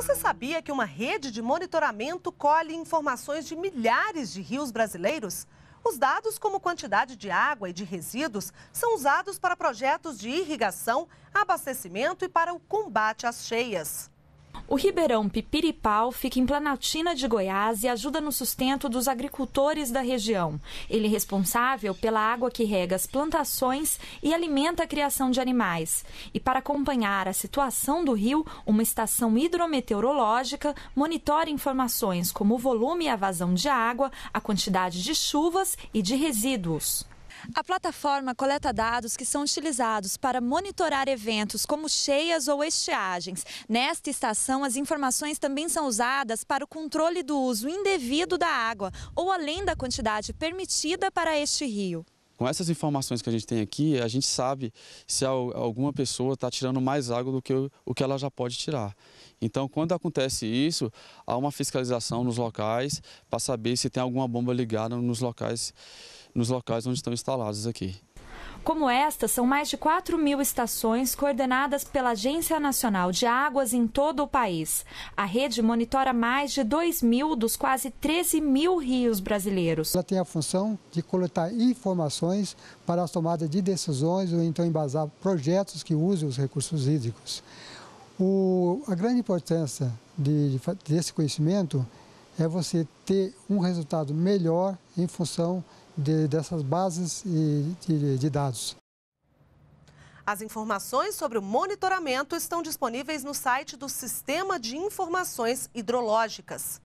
Você sabia que uma rede de monitoramento colhe informações de milhares de rios brasileiros? Os dados, como quantidade de água e de resíduos, são usados para projetos de irrigação, abastecimento e para o combate às cheias. O Ribeirão Pipiripau fica em Planaltina de Goiás e ajuda no sustento dos agricultores da região. Ele é responsável pela água que rega as plantações e alimenta a criação de animais. E para acompanhar a situação do rio, uma estação hidrometeorológica monitora informações como o volume e a vazão de água, a quantidade de chuvas e de resíduos. A plataforma coleta dados que são utilizados para monitorar eventos como cheias ou estiagens. Nesta estação, as informações também são usadas para o controle do uso indevido da água ou além da quantidade permitida para este rio. Com essas informações que a gente tem aqui, a gente sabe se alguma pessoa está tirando mais água do que o que ela já pode tirar. Então, quando acontece isso, há uma fiscalização nos locais para saber se tem alguma bomba ligada nos locais nos locais onde estão instalados aqui. Como esta, são mais de 4 mil estações coordenadas pela Agência Nacional de Águas em todo o país. A rede monitora mais de 2 mil dos quase 13 mil rios brasileiros. Ela tem a função de coletar informações para a tomada de decisões ou então embasar projetos que usem os recursos hídricos. O, a grande importância de, desse conhecimento é você ter um resultado melhor em função de, dessas bases de, de dados. As informações sobre o monitoramento estão disponíveis no site do Sistema de Informações Hidrológicas.